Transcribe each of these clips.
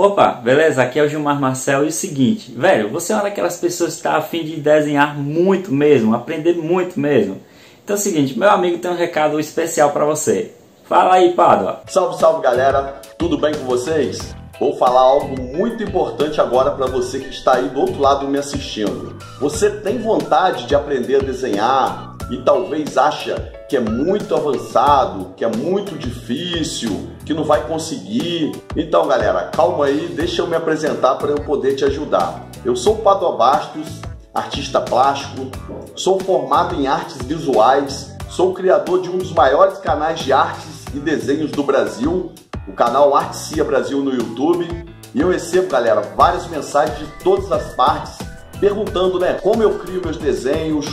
Opa, beleza? Aqui é o Gilmar Marcel e o seguinte, velho, você é uma daquelas pessoas que está afim de desenhar muito mesmo, aprender muito mesmo. Então é o seguinte, meu amigo tem um recado especial para você. Fala aí, Padua. Salve, salve, galera. Tudo bem com vocês? Vou falar algo muito importante agora para você que está aí do outro lado me assistindo. Você tem vontade de aprender a desenhar e talvez acha que é muito avançado, que é muito difícil, que não vai conseguir. Então, galera, calma aí, deixa eu me apresentar para eu poder te ajudar. Eu sou o Padua Bastos, artista plástico, sou formado em artes visuais, sou criador de um dos maiores canais de artes e desenhos do Brasil, o canal Artecia Brasil no YouTube. E eu recebo, galera, várias mensagens de todas as partes perguntando, né, como eu crio meus desenhos,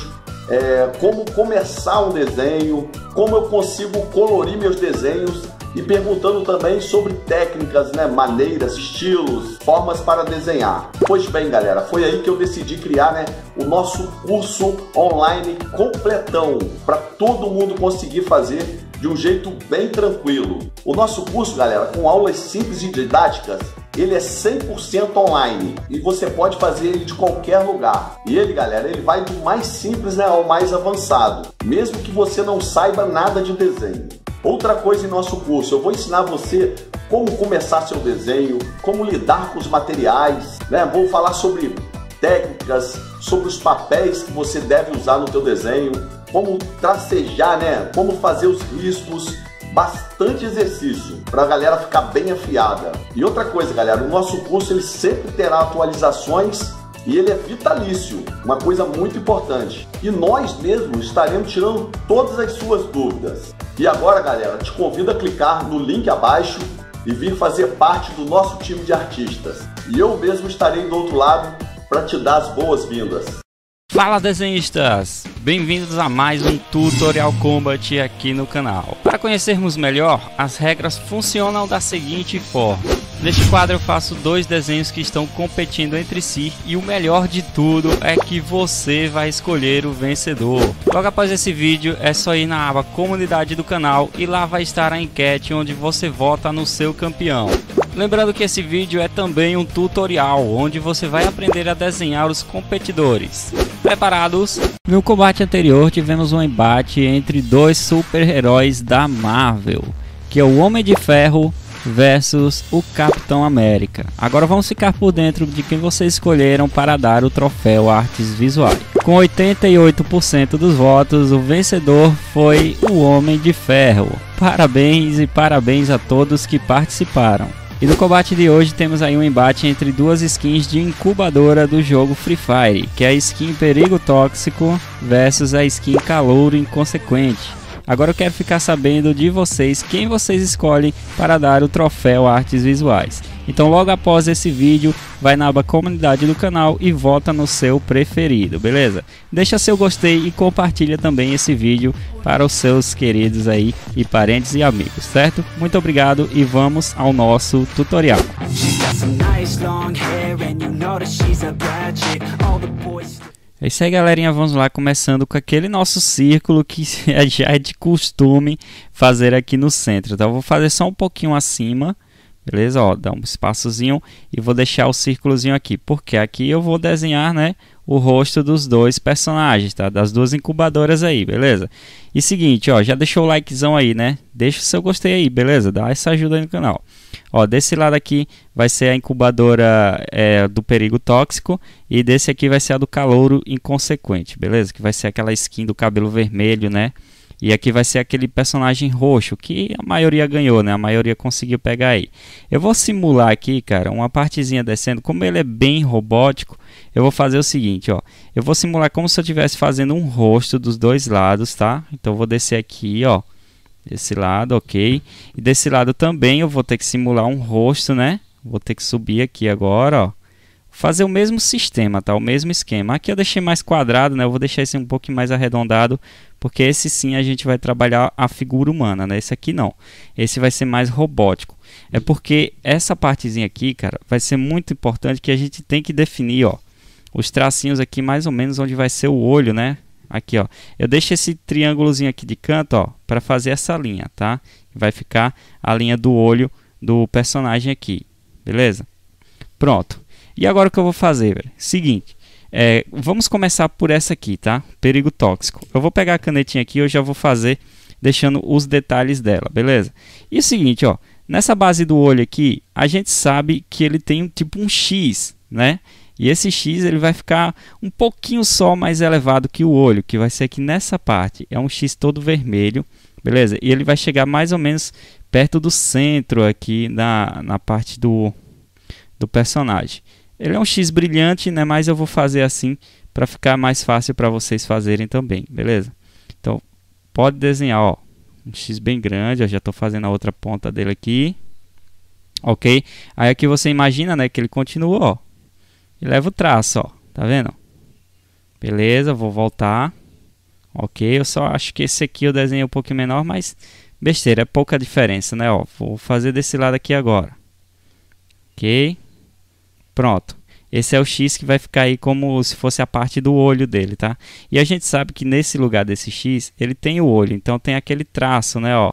é, como começar um desenho, como eu consigo colorir meus desenhos e perguntando também sobre técnicas, né, maneiras, estilos, formas para desenhar. Pois bem, galera, foi aí que eu decidi criar, né, o nosso curso online completão para todo mundo conseguir fazer de um jeito bem tranquilo. O nosso curso, galera, com aulas simples e didáticas, ele é 100% online e você pode fazer ele de qualquer lugar. E ele, galera, ele vai do mais simples né, ao mais avançado, mesmo que você não saiba nada de desenho. Outra coisa em nosso curso, eu vou ensinar você como começar seu desenho, como lidar com os materiais, né? Vou falar sobre técnicas, sobre os papéis que você deve usar no teu desenho, como tracejar, né? Como fazer os riscos, bastante exercício para a galera ficar bem afiada. E outra coisa, galera, o nosso curso ele sempre terá atualizações e ele é vitalício, uma coisa muito importante. E nós mesmos estaremos tirando todas as suas dúvidas. E agora, galera, te convido a clicar no link abaixo e vir fazer parte do nosso time de artistas. E eu mesmo estarei do outro lado para te dar as boas-vindas. Fala desenhistas! Bem-vindos a mais um Tutorial Combat aqui no canal. Para conhecermos melhor, as regras funcionam da seguinte forma. Neste quadro eu faço dois desenhos que estão competindo entre si e o melhor de tudo é que você vai escolher o vencedor. Logo após esse vídeo é só ir na aba comunidade do canal e lá vai estar a enquete onde você vota no seu campeão. Lembrando que esse vídeo é também um tutorial onde você vai aprender a desenhar os competidores preparados? No combate anterior tivemos um embate entre dois super-heróis da Marvel, que é o Homem de Ferro versus o Capitão América. Agora vamos ficar por dentro de quem vocês escolheram para dar o troféu Artes Visuais. Com 88% dos votos, o vencedor foi o Homem de Ferro. Parabéns e parabéns a todos que participaram. E no combate de hoje temos aí um embate entre duas skins de incubadora do jogo Free Fire, que é a skin Perigo Tóxico versus a skin Calouro Inconsequente. Agora eu quero ficar sabendo de vocês quem vocês escolhem para dar o troféu Artes Visuais. Então logo após esse vídeo, vai na aba comunidade do canal e vota no seu preferido, beleza? Deixa seu gostei e compartilha também esse vídeo para os seus queridos aí e parentes e amigos, certo? Muito obrigado e vamos ao nosso tutorial. Música é isso aí, galerinha. Vamos lá, começando com aquele nosso círculo que é já é de costume fazer aqui no centro. Então, vou fazer só um pouquinho acima, beleza? Ó, dá um espaçozinho e vou deixar o círculozinho aqui, porque aqui eu vou desenhar, né? O rosto dos dois personagens, tá? Das duas incubadoras aí, beleza? E seguinte, ó, já deixou o likezão aí, né? Deixa o seu gostei aí, beleza? Dá essa ajuda aí no canal. Ó, desse lado aqui vai ser a incubadora é, do perigo tóxico e desse aqui vai ser a do calouro inconsequente, beleza? Que vai ser aquela skin do cabelo vermelho, né? E aqui vai ser aquele personagem roxo que a maioria ganhou, né? A maioria conseguiu pegar aí. Eu vou simular aqui, cara, uma partezinha descendo. Como ele é bem robótico, eu vou fazer o seguinte, ó. Eu vou simular como se eu estivesse fazendo um rosto dos dois lados, tá? Então eu vou descer aqui, ó. Desse lado, ok. E desse lado também eu vou ter que simular um rosto, né? Vou ter que subir aqui agora, ó. Fazer o mesmo sistema, tá? O mesmo esquema. Aqui eu deixei mais quadrado, né? Eu vou deixar esse um pouquinho mais arredondado, porque esse sim a gente vai trabalhar a figura humana, né? Esse aqui não. Esse vai ser mais robótico. É porque essa partezinha aqui, cara, vai ser muito importante que a gente tem que definir, ó. Os tracinhos aqui mais ou menos onde vai ser o olho, né? Aqui, ó. Eu deixo esse triângulozinho aqui de canto, ó, para fazer essa linha, tá? Vai ficar a linha do olho do personagem aqui, beleza? Pronto. E agora o que eu vou fazer, velho? Seguinte, é, vamos começar por essa aqui, tá? Perigo tóxico. Eu vou pegar a canetinha aqui, eu já vou fazer deixando os detalhes dela, beleza? E é o seguinte, ó, nessa base do olho aqui, a gente sabe que ele tem um tipo um X, né? E esse x ele vai ficar um pouquinho só mais elevado que o olho, que vai ser aqui nessa parte. É um x todo vermelho, beleza? E ele vai chegar mais ou menos perto do centro aqui na, na parte do, do personagem. Ele é um x brilhante, né? Mas eu vou fazer assim para ficar mais fácil para vocês fazerem também, beleza? Então, pode desenhar, ó, um x bem grande, eu já estou fazendo a outra ponta dele aqui, ok? Aí aqui você imagina, né, que ele continua, ó, e leva o traço, ó. Tá vendo? Beleza, vou voltar. Ok, eu só acho que esse aqui eu desenhei um pouquinho menor, mas besteira, é pouca diferença, né? Ó, vou fazer desse lado aqui agora. Ok? Pronto. Esse é o X que vai ficar aí como se fosse a parte do olho dele, tá? E a gente sabe que nesse lugar desse X, ele tem o olho, então tem aquele traço, né, ó?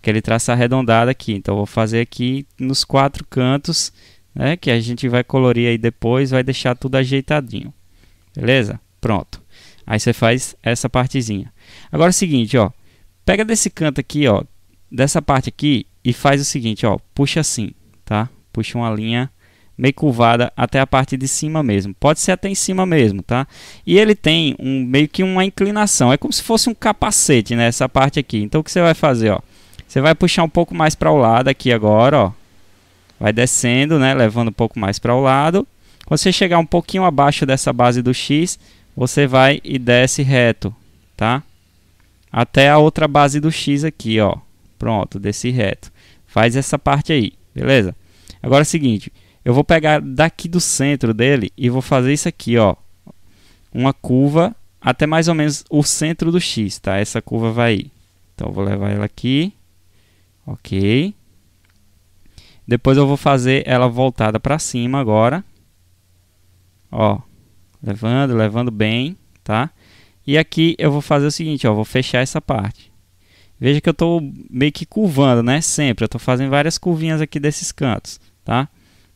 Aquele traço arredondado aqui. Então, vou fazer aqui nos quatro cantos né? Que a gente vai colorir aí depois, vai deixar tudo ajeitadinho. Beleza? Pronto. Aí você faz essa partezinha. Agora é o seguinte, ó. Pega desse canto aqui, ó. Dessa parte aqui e faz o seguinte, ó. Puxa assim, tá? Puxa uma linha meio curvada até a parte de cima mesmo. Pode ser até em cima mesmo, tá? E ele tem um meio que uma inclinação, é como se fosse um capacete né essa parte aqui. Então o que você vai fazer, ó? Você vai puxar um pouco mais para o lado aqui agora, ó vai descendo, né, levando um pouco mais para o lado. Quando você chegar um pouquinho abaixo dessa base do X, você vai e desce reto, tá? Até a outra base do X aqui, ó. Pronto, desce reto. Faz essa parte aí, beleza? Agora é o seguinte, eu vou pegar daqui do centro dele e vou fazer isso aqui, ó. Uma curva até mais ou menos o centro do X, tá? Essa curva vai aí. Então, eu vou levar ela aqui. Ok. Depois eu vou fazer ela voltada para cima agora. Ó, levando, levando bem, tá? E aqui eu vou fazer o seguinte, ó, vou fechar essa parte. Veja que eu estou meio que curvando, né? Sempre, eu estou fazendo várias curvinhas aqui desses cantos, tá?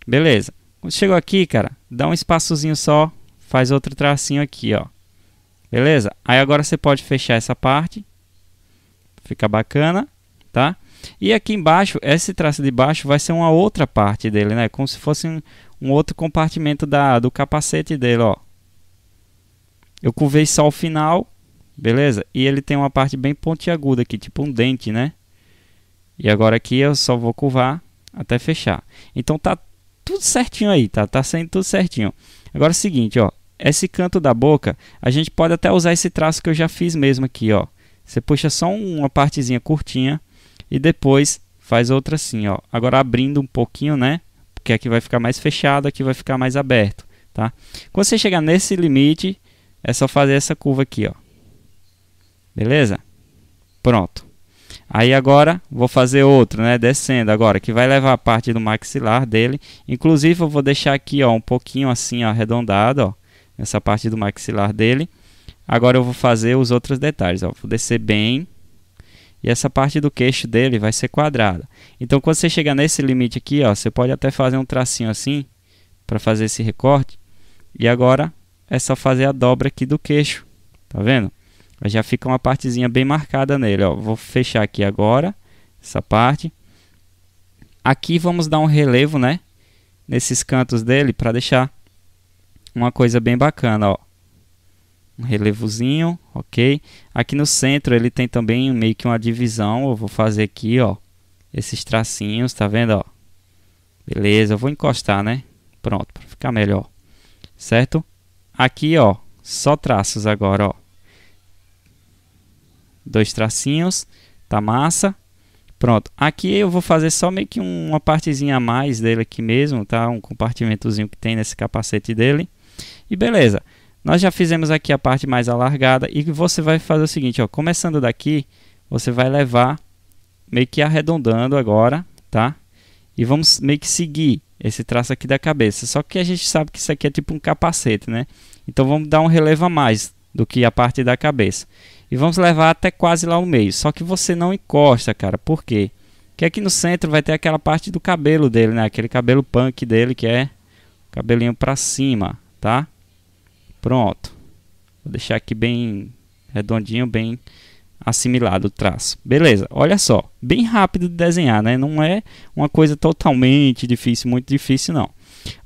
Beleza. Quando chegou aqui, cara, dá um espaçozinho só, faz outro tracinho aqui, ó. Beleza? Aí agora você pode fechar essa parte. Fica bacana, tá? E aqui embaixo, esse traço de baixo vai ser uma outra parte dele, né? Como se fosse um, um outro compartimento da, do capacete dele, ó. Eu curvei só o final, beleza? E ele tem uma parte bem pontiaguda aqui, tipo um dente, né? E agora aqui eu só vou curvar até fechar. Então tá tudo certinho aí, tá? Tá saindo tudo certinho. Agora é o seguinte, ó. Esse canto da boca, a gente pode até usar esse traço que eu já fiz mesmo aqui, ó. Você puxa só uma partezinha curtinha e depois faz outra assim, ó. Agora abrindo um pouquinho, né? Porque aqui vai ficar mais fechado, aqui vai ficar mais aberto, tá? Quando você chegar nesse limite, é só fazer essa curva aqui, ó. Beleza? Pronto. Aí agora vou fazer outro, né, descendo agora, que vai levar a parte do maxilar dele. Inclusive eu vou deixar aqui, ó, um pouquinho assim, ó, arredondado, ó, essa parte do maxilar dele. Agora eu vou fazer os outros detalhes, ó. Vou descer bem, e essa parte do queixo dele vai ser quadrada. Então, quando você chegar nesse limite aqui, ó, você pode até fazer um tracinho assim para fazer esse recorte. E agora é só fazer a dobra aqui do queixo, tá vendo? Já fica uma partezinha bem marcada nele, ó. Vou fechar aqui agora essa parte. Aqui vamos dar um relevo, né? Nesses cantos dele para deixar uma coisa bem bacana, ó um relevozinho, ok? Aqui no centro ele tem também meio que uma divisão, eu vou fazer aqui, ó, esses tracinhos, tá vendo, ó? Beleza, eu vou encostar, né? Pronto, para ficar melhor, certo? Aqui, ó, só traços agora, ó. Dois tracinhos, tá massa. Pronto, aqui eu vou fazer só meio que uma partezinha a mais dele aqui mesmo, tá? Um compartimentozinho que tem nesse capacete dele. E beleza. Nós já fizemos aqui a parte mais alargada e você vai fazer o seguinte, ó, começando daqui, você vai levar meio que arredondando agora, tá? E vamos meio que seguir esse traço aqui da cabeça. Só que a gente sabe que isso aqui é tipo um capacete, né? Então vamos dar um relevo a mais do que a parte da cabeça. E vamos levar até quase lá o meio. Só que você não encosta, cara. Por quê? Porque aqui no centro vai ter aquela parte do cabelo dele, né? Aquele cabelo punk dele que é cabelinho pra cima, tá? Pronto. Vou deixar aqui bem redondinho, bem assimilado o traço. Beleza, olha só. Bem rápido de desenhar, né? Não é uma coisa totalmente difícil, muito difícil não.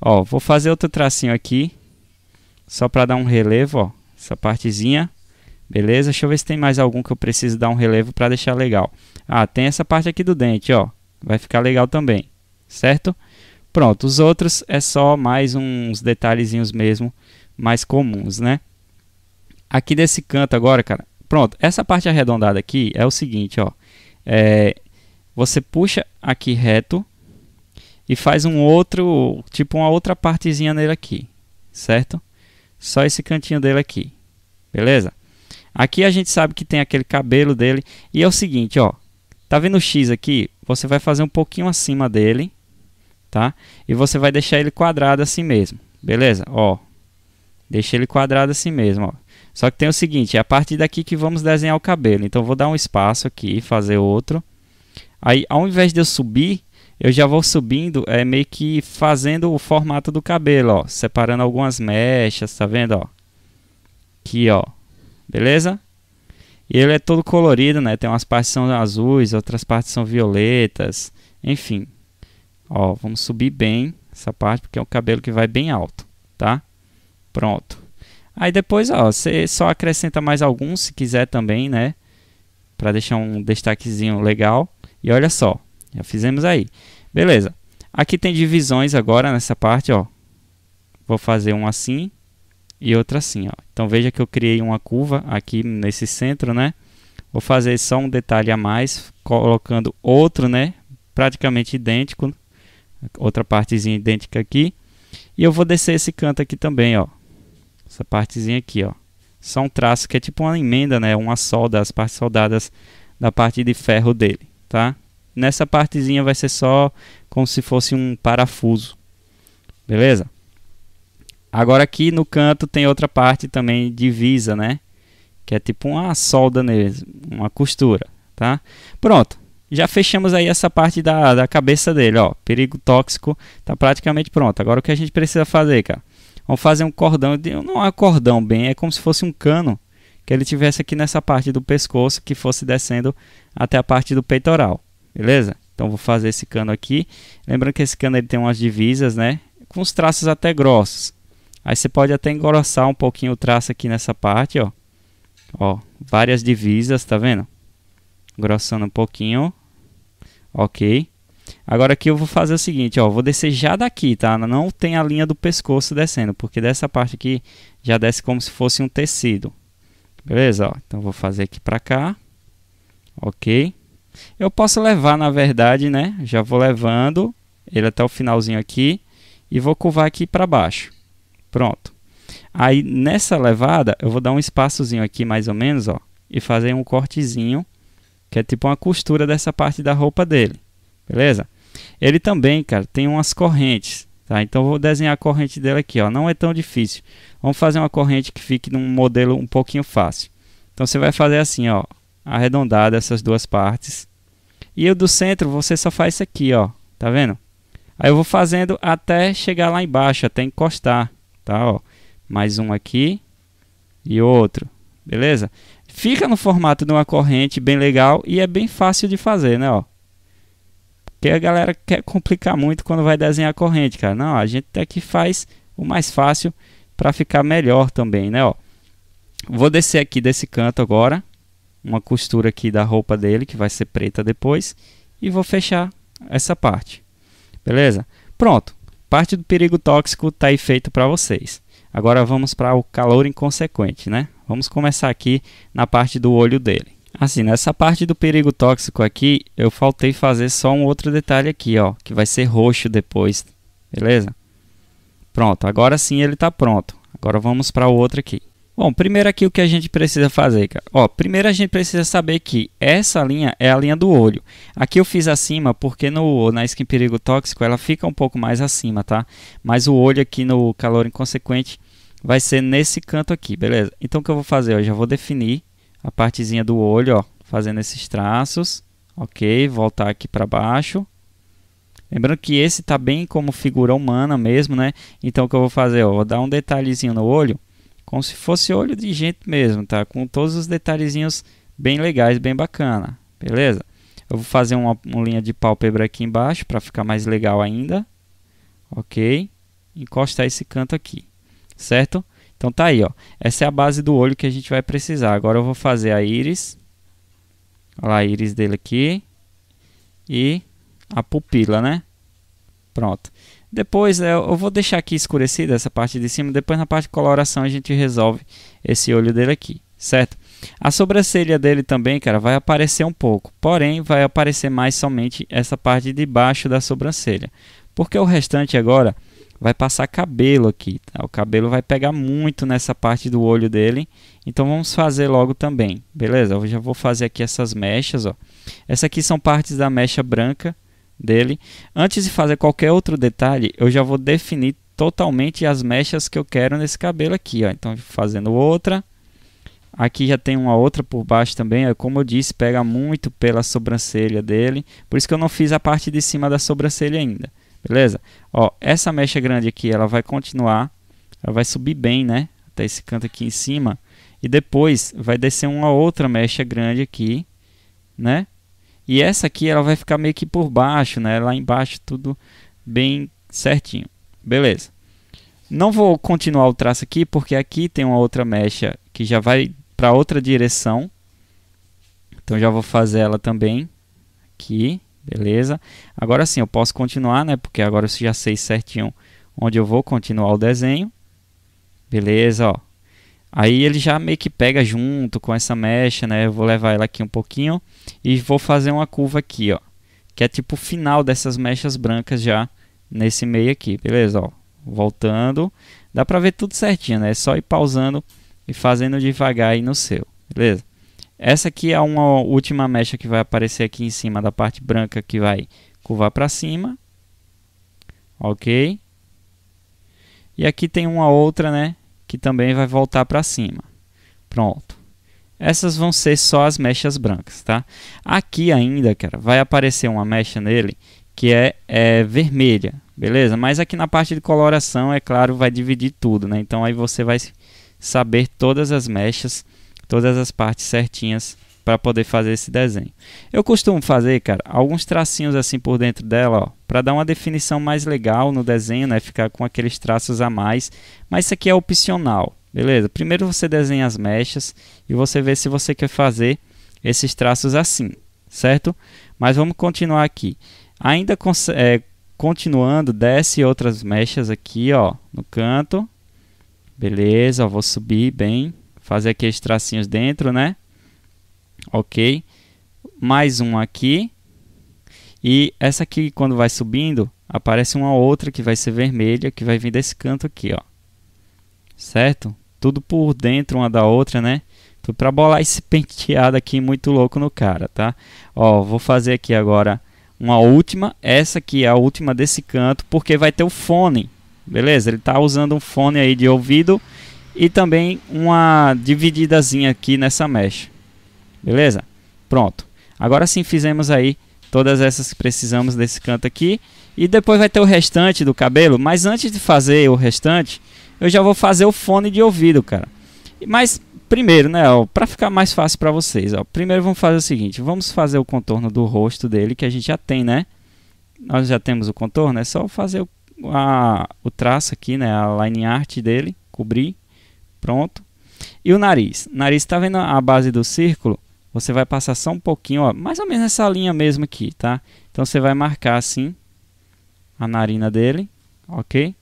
Ó, vou fazer outro tracinho aqui. Só para dar um relevo, ó. Essa partezinha. Beleza? Deixa eu ver se tem mais algum que eu preciso dar um relevo para deixar legal. Ah, tem essa parte aqui do dente, ó. Vai ficar legal também, certo? Pronto, os outros é só mais uns detalhezinhos mesmo mais comuns, né? Aqui desse canto agora, cara, pronto, essa parte arredondada aqui é o seguinte, ó. É, você puxa aqui reto e faz um outro, tipo uma outra partezinha nele aqui, certo? Só esse cantinho dele aqui, beleza? Aqui a gente sabe que tem aquele cabelo dele e é o seguinte, ó. Tá vendo o X aqui? Você vai fazer um pouquinho acima dele, tá? E você vai deixar ele quadrado assim mesmo, beleza? Ó, Deixei ele quadrado assim mesmo, ó. Só que tem o seguinte, é a partir daqui que vamos desenhar o cabelo. Então, vou dar um espaço aqui, e fazer outro. Aí, ao invés de eu subir, eu já vou subindo, é meio que fazendo o formato do cabelo, ó. Separando algumas mechas, tá vendo, ó? Aqui, ó. Beleza? E ele é todo colorido, né? Tem umas partes são azuis, outras partes são violetas. Enfim. Ó, vamos subir bem essa parte, porque é um cabelo que vai bem alto, tá? Pronto. Aí depois, ó, você só acrescenta mais alguns se quiser também, né? Para deixar um destaquezinho legal. E olha só, já fizemos aí. Beleza. Aqui tem divisões agora nessa parte, ó. Vou fazer um assim e outra assim, ó. Então veja que eu criei uma curva aqui nesse centro, né? Vou fazer só um detalhe a mais, colocando outro, né? Praticamente idêntico. Outra partezinha idêntica aqui. E eu vou descer esse canto aqui também, ó. Essa partezinha aqui, ó. Só um traço que é tipo uma emenda, né? Uma solda, as partes soldadas da parte de ferro dele, tá? Nessa partezinha vai ser só como se fosse um parafuso. Beleza? Agora aqui no canto tem outra parte também divisa, né? Que é tipo uma solda mesmo, uma costura, tá? Pronto. Já fechamos aí essa parte da, da cabeça dele, ó. Perigo tóxico tá praticamente pronto. Agora o que a gente precisa fazer, cara? Vamos fazer um cordão. Não é cordão bem, é como se fosse um cano que ele tivesse aqui nessa parte do pescoço que fosse descendo até a parte do peitoral, beleza? Então vou fazer esse cano aqui. Lembrando que esse cano ele tem umas divisas, né? Com os traços até grossos. Aí você pode até engrossar um pouquinho o traço aqui nessa parte, ó. Ó, várias divisas, tá vendo? Engrossando um pouquinho. Ok. Agora aqui eu vou fazer o seguinte, ó, vou descer já daqui, tá? Não tem a linha do pescoço descendo, porque dessa parte aqui já desce como se fosse um tecido. Beleza, ó, então vou fazer aqui pra cá. Ok. Eu posso levar, na verdade, né? Já vou levando ele até o finalzinho aqui e vou curvar aqui para baixo. Pronto. Aí nessa levada eu vou dar um espaçozinho aqui mais ou menos, ó, e fazer um cortezinho que é tipo uma costura dessa parte da roupa dele. Beleza? Ele também, cara, tem umas correntes. Tá? Então vou desenhar a corrente dele aqui. Ó. Não é tão difícil. Vamos fazer uma corrente que fique num modelo um pouquinho fácil. Então você vai fazer assim, ó, arredondada essas duas partes. E o do centro você só faz isso aqui, ó. Tá vendo? Aí eu vou fazendo até chegar lá embaixo, até encostar, tá? Ó, mais um aqui e outro, beleza? Fica no formato de uma corrente bem legal e é bem fácil de fazer, né? Ó, porque a galera quer complicar muito quando vai desenhar corrente, cara. Não, a gente até que faz o mais fácil para ficar melhor também, né? Ó, vou descer aqui desse canto agora, uma costura aqui da roupa dele, que vai ser preta depois, e vou fechar essa parte. Beleza? Pronto. Parte do perigo tóxico está aí feito para vocês. Agora vamos para o calor inconsequente, né? Vamos começar aqui na parte do olho dele. Assim, nessa parte do perigo tóxico aqui, eu faltei fazer só um outro detalhe aqui, ó, que vai ser roxo depois, beleza? Pronto, agora sim ele está pronto. Agora vamos para o outro aqui. Bom, primeiro aqui o que a gente precisa fazer, cara. Ó, primeiro a gente precisa saber que essa linha é a linha do olho. Aqui eu fiz acima porque no, na skin perigo tóxico ela fica um pouco mais acima, tá? Mas o olho aqui no calor inconsequente vai ser nesse canto aqui, beleza? Então o que eu vou fazer? Eu já vou definir a partezinha do olho, ó, fazendo esses traços. Ok, voltar aqui para baixo. Lembrando que esse tá bem como figura humana mesmo, né? Então o que eu vou fazer, ó, vou dar um detalhezinho no olho, como se fosse olho de gente mesmo, tá? Com todos os detalhezinhos bem legais, bem bacana, beleza? Eu vou fazer uma, uma linha de pálpebra aqui embaixo para ficar mais legal ainda, ok? Encostar esse canto aqui, certo? Então tá aí, ó. Essa é a base do olho que a gente vai precisar. Agora eu vou fazer a íris. Olha lá a íris dele aqui. E a pupila, né? Pronto. Depois é, eu vou deixar aqui escurecida essa parte de cima. Depois na parte de coloração a gente resolve esse olho dele aqui, certo? A sobrancelha dele também, cara, vai aparecer um pouco. Porém, vai aparecer mais somente essa parte de baixo da sobrancelha. Porque o restante agora vai passar cabelo aqui, tá? O cabelo vai pegar muito nessa parte do olho dele, então vamos fazer logo também, beleza? Eu já vou fazer aqui essas mechas, ó. Essa aqui são partes da mecha branca dele. Antes de fazer qualquer outro detalhe, eu já vou definir totalmente as mechas que eu quero nesse cabelo aqui, ó. Então, fazendo outra. Aqui já tem uma outra por baixo também, ó. como eu disse, pega muito pela sobrancelha dele. Por isso que eu não fiz a parte de cima da sobrancelha ainda. Beleza? Ó, essa mecha grande aqui, ela vai continuar, ela vai subir bem, né? Até esse canto aqui em cima. E depois vai descer uma outra mecha grande aqui, né? E essa aqui, ela vai ficar meio que por baixo, né? Lá embaixo tudo bem certinho. Beleza. Não vou continuar o traço aqui, porque aqui tem uma outra mecha que já vai para outra direção. Então já vou fazer ela também. Aqui. Beleza? Agora sim, eu posso continuar, né? Porque agora eu já sei certinho onde eu vou continuar o desenho. Beleza, ó. Aí ele já meio que pega junto com essa mecha, né? Eu vou levar ela aqui um pouquinho e vou fazer uma curva aqui, ó. Que é tipo o final dessas mechas brancas já nesse meio aqui, beleza? Ó, voltando. Dá pra ver tudo certinho, né? É só ir pausando e fazendo devagar aí no seu, beleza? Essa aqui é uma última mecha que vai aparecer aqui em cima da parte branca que vai curvar para cima. Ok. E aqui tem uma outra, né, que também vai voltar para cima. Pronto. Essas vão ser só as mechas brancas, tá? Aqui ainda, cara, vai aparecer uma mecha nele que é, é vermelha, beleza? Mas aqui na parte de coloração, é claro, vai dividir tudo, né? Então aí você vai saber todas as mechas todas as partes certinhas para poder fazer esse desenho. Eu costumo fazer, cara, alguns tracinhos assim por dentro dela, ó, para dar uma definição mais legal no desenho, né, ficar com aqueles traços a mais, mas isso aqui é opcional, beleza? Primeiro você desenha as mechas e você vê se você quer fazer esses traços assim, certo? Mas vamos continuar aqui. Ainda é, continuando, desce outras mechas aqui, ó, no canto. Beleza, ó, vou subir bem fazer aqueles tracinhos dentro, né? Ok. Mais um aqui. E essa aqui, quando vai subindo, aparece uma outra que vai ser vermelha, que vai vir desse canto aqui, ó. Certo? Tudo por dentro uma da outra, né? Tudo pra bolar esse penteado aqui muito louco no cara, tá? Ó, vou fazer aqui agora uma última. Essa aqui é a última desse canto, porque vai ter o fone. Beleza? Ele tá usando um fone aí de ouvido e também uma divididazinha aqui nessa mesh. Beleza? Pronto. Agora sim fizemos aí todas essas que precisamos desse canto aqui. E depois vai ter o restante do cabelo, mas antes de fazer o restante, eu já vou fazer o fone de ouvido, cara. Mas primeiro, né, Para pra ficar mais fácil para vocês, ó, primeiro vamos fazer o seguinte, vamos fazer o contorno do rosto dele, que a gente já tem, né? Nós já temos o contorno, é só fazer o, a, o traço aqui, né, a line art dele, cobrir Pronto. E o nariz? Nariz, tá vendo a base do círculo? Você vai passar só um pouquinho, ó, mais ou menos nessa linha mesmo aqui, tá? Então você vai marcar assim a narina dele, ok?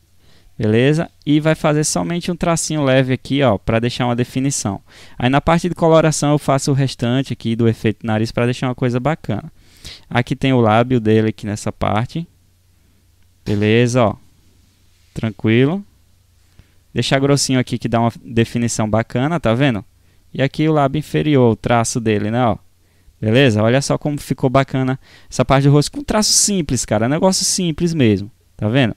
Beleza? E vai fazer somente um tracinho leve aqui, ó, para deixar uma definição. Aí na parte de coloração eu faço o restante aqui do efeito nariz para deixar uma coisa bacana. Aqui tem o lábio dele aqui nessa parte. Beleza, ó. Tranquilo. Deixar grossinho aqui que dá uma definição bacana, tá vendo? E aqui o lábio inferior, o traço dele, né, ó. Beleza? Olha só como ficou bacana essa parte do rosto com traço simples, cara. Negócio simples mesmo, tá vendo?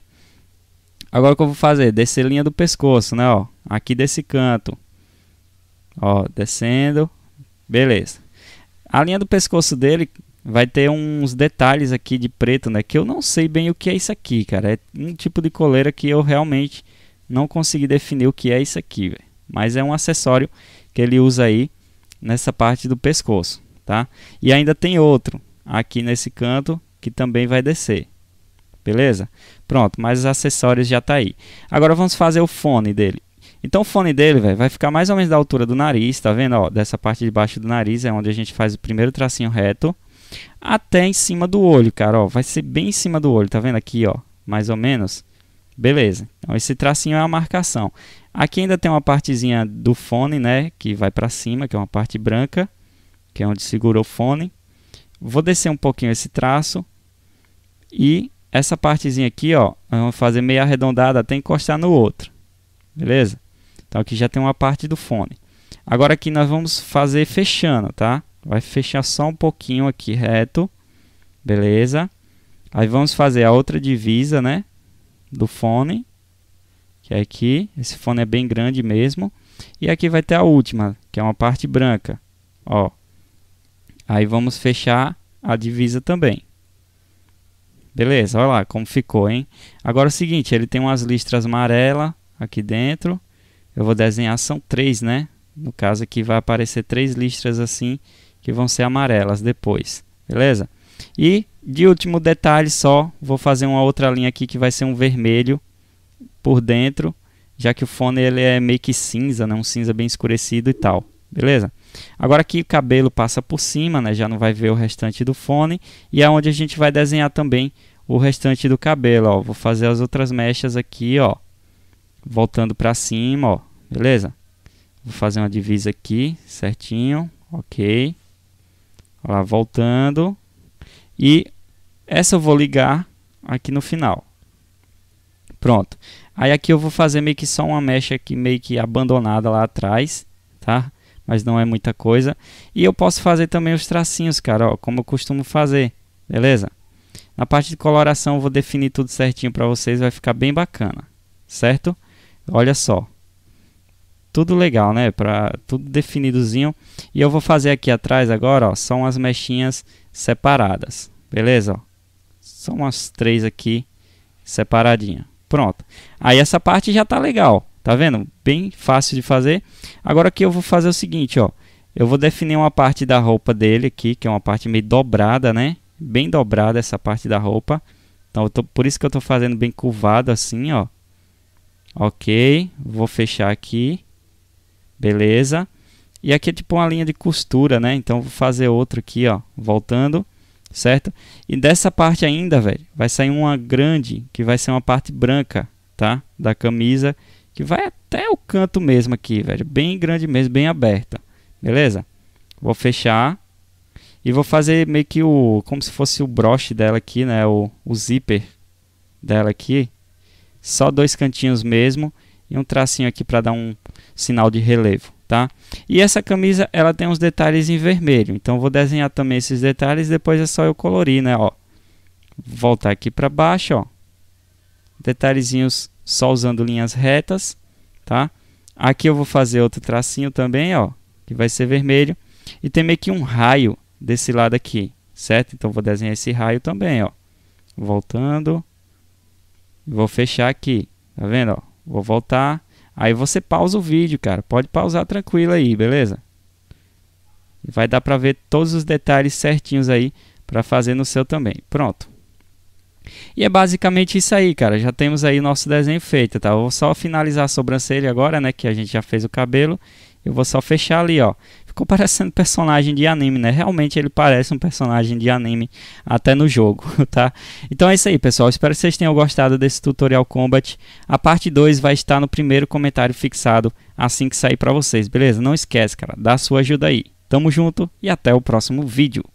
Agora o que eu vou fazer? Descer linha do pescoço, né, ó. Aqui desse canto. Ó, descendo. Beleza. A linha do pescoço dele vai ter uns detalhes aqui de preto, né? Que eu não sei bem o que é isso aqui, cara. É um tipo de coleira que eu realmente não consegui definir o que é isso aqui, mas é um acessório que ele usa aí nessa parte do pescoço, tá? E ainda tem outro aqui nesse canto que também vai descer. Beleza? Pronto, mas os acessórios já tá aí. Agora vamos fazer o fone dele. Então o fone dele véio, vai ficar mais ou menos da altura do nariz, tá vendo? Ó, dessa parte de baixo do nariz é onde a gente faz o primeiro tracinho reto. Até em cima do olho, cara, ó. Vai ser bem em cima do olho, tá vendo aqui, ó? Mais ou menos. Beleza. Então esse tracinho é a marcação. Aqui ainda tem uma partezinha do fone, né, que vai para cima, que é uma parte branca, que é onde segura o fone. Vou descer um pouquinho esse traço e essa partezinha aqui, ó, vamos fazer meio arredondada até encostar no outro. Beleza? Então aqui já tem uma parte do fone. Agora aqui nós vamos fazer fechando, tá? Vai fechar só um pouquinho aqui reto. Beleza? Aí vamos fazer a outra divisa, né? do fone, que é aqui. Esse fone é bem grande mesmo. E aqui vai ter a última, que é uma parte branca, ó. Aí vamos fechar a divisa também. Beleza, olha lá como ficou, hein? Agora é o seguinte, ele tem umas listras amarela aqui dentro. Eu vou desenhar, são três, né? No caso aqui vai aparecer três listras assim, que vão ser amarelas depois, beleza? E de último detalhe só, vou fazer uma outra linha aqui que vai ser um vermelho por dentro, já que o fone ele é meio que cinza, né? um cinza bem escurecido e tal, beleza? Agora aqui o cabelo passa por cima, né? já não vai ver o restante do fone, e é onde a gente vai desenhar também o restante do cabelo, ó. vou fazer as outras mechas aqui, ó, voltando para cima, ó, beleza? Vou fazer uma divisa aqui, certinho, ok. Ó lá, voltando, e essa eu vou ligar aqui no final. Pronto. Aí aqui eu vou fazer meio que só uma mecha aqui meio que abandonada lá atrás, tá? Mas não é muita coisa. E eu posso fazer também os tracinhos, cara, ó, como eu costumo fazer, beleza? Na parte de coloração eu vou definir tudo certinho para vocês, vai ficar bem bacana, certo? Olha só. Tudo legal, né? Pra, tudo definidozinho. E eu vou fazer aqui atrás agora, ó, só umas mechinhas separadas, beleza? são umas três aqui separadinha. Pronto. Aí essa parte já tá legal, tá vendo? Bem fácil de fazer. Agora aqui eu vou fazer o seguinte, ó. Eu vou definir uma parte da roupa dele aqui, que é uma parte meio dobrada, né? Bem dobrada essa parte da roupa. Então, tô, por isso que eu tô fazendo bem curvado assim, ó. Ok, vou fechar aqui. Beleza. E aqui é tipo uma linha de costura, né? Então vou fazer outro aqui, ó, voltando, certo? E dessa parte ainda, velho, vai sair uma grande, que vai ser uma parte branca, tá? Da camisa, que vai até o canto mesmo aqui, velho, bem grande mesmo, bem aberta. Beleza? Vou fechar e vou fazer meio que o como se fosse o broche dela aqui, né, o, o zíper dela aqui. Só dois cantinhos mesmo e um tracinho aqui para dar um sinal de relevo tá? E essa camisa, ela tem uns detalhes em vermelho. Então vou desenhar também esses detalhes, depois é só eu colorir, né, ó. Voltar aqui para baixo, ó. Detalhezinhos só usando linhas retas, tá? Aqui eu vou fazer outro tracinho também, ó, que vai ser vermelho. E tem meio que um raio desse lado aqui, certo? Então vou desenhar esse raio também, ó. Voltando. Vou fechar aqui, tá vendo, ó? Vou voltar Aí você pausa o vídeo, cara. Pode pausar tranquilo aí, beleza? Vai dar para ver todos os detalhes certinhos aí para fazer no seu também. Pronto. E é basicamente isso aí, cara. Já temos aí nosso desenho feito, tá? Eu vou só finalizar a sobrancelha agora, né? Que a gente já fez o cabelo. Eu vou só fechar ali, ó ficou parecendo personagem de anime, né? Realmente ele parece um personagem de anime até no jogo, tá? Então é isso aí, pessoal. Espero que vocês tenham gostado desse tutorial combat. A parte 2 vai estar no primeiro comentário fixado assim que sair para vocês, beleza? Não esquece, cara, dá sua ajuda aí. Tamo junto e até o próximo vídeo.